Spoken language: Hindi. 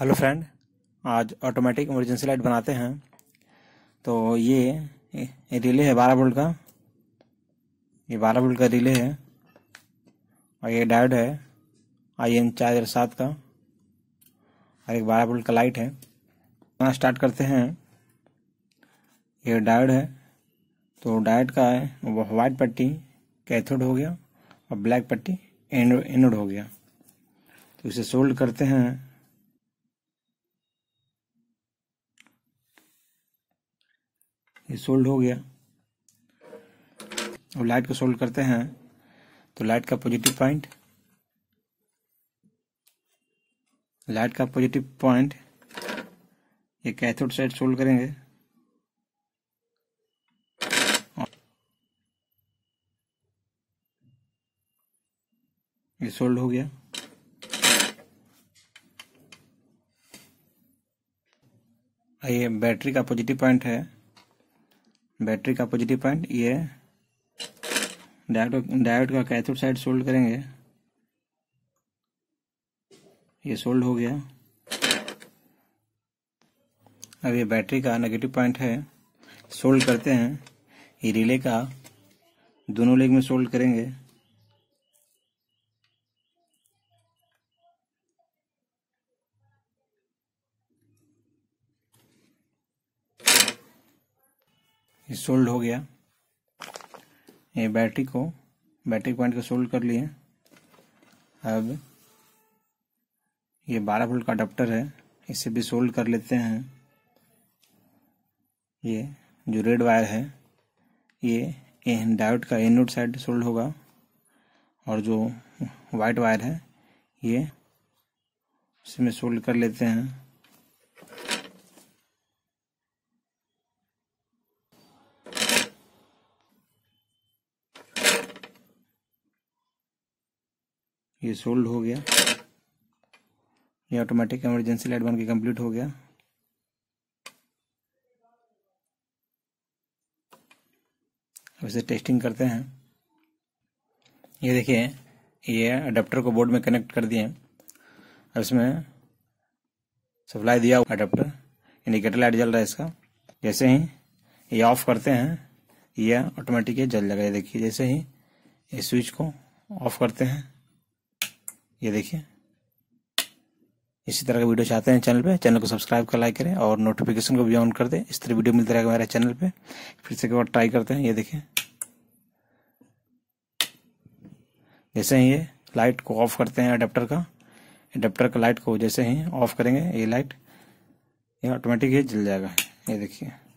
हेलो फ्रेंड आज ऑटोमेटिक इमरजेंसी लाइट बनाते हैं तो ये रिले है बारह वोल्ट का ये बारह वोल्ट का रिले है और ये डायोड है आई एन चार सात का और एक बारह वोल्ट का लाइट है बनाना स्टार्ट करते हैं ये डायोड है तो डायोड का है वो वाइट पट्टी कैथोड हो गया और ब्लैक पट्टी एनोड हो गया तो इसे सोल्ड करते हैं ये सोल्ड हो गया अब लाइट को सोल्ड करते हैं तो लाइट का पॉजिटिव पॉइंट लाइट का पॉजिटिव पॉइंट ये कैथोड साइड सोल्ड करेंगे ये सोल्ड हो गया ये बैटरी का पॉजिटिव पॉइंट है बैटरी का पॉजिटिव पॉइंट ये डायोड डायोड का कैथोड साइड सोल्ड करेंगे ये सोल्ड हो गया अब ये बैटरी का नेगेटिव पॉइंट है सोल्ड करते हैं ये रिले का दोनों लेग में सोल्ड करेंगे ये सोल्ड हो गया ये बैटरी को बैटरी पॉइंट को सोल्ड कर लिए अब ये 12 वोल्ट का अडाप्टर है इसे भी सोल्ड कर लेते हैं ये जो रेड वायर है ये डायोड का एनोड साइड सोल्ड होगा और जो वाइट वायर है ये इसमें सोल्ड कर लेते हैं ये सोल्ड हो गया ये ऑटोमेटिक इमरजेंसी लाइट बन के कंप्लीट हो गया अब इसे टेस्टिंग करते हैं ये देखिए ये अडेप्टर को बोर्ड में कनेक्ट कर दिए और इसमें सप्लाई दिया अडेप्टर इंडिकेटर लाइट जल रहा है इसका जैसे ही ये ऑफ करते हैं ये ऑटोमेटिक जल जाएगा देखिए जैसे ही ये स्विच को ऑफ करते हैं ये देखिए इसी तरह का वीडियो चाहते हैं चैनल पे चैनल को सब्सक्राइब कर लाइक करें और नोटिफिकेशन को भी ऑन कर दें इस तरह वीडियो मिलता रहेगा हमारे चैनल पे फिर से एक बार ट्राई करते हैं ये देखिए जैसे ही ये लाइट को ऑफ करते हैं अडेप्टर का अडेप्टर का लाइट को जैसे ही ऑफ करेंगे ये लाइट ये ऑटोमेटिक ही जल जाएगा ये देखिए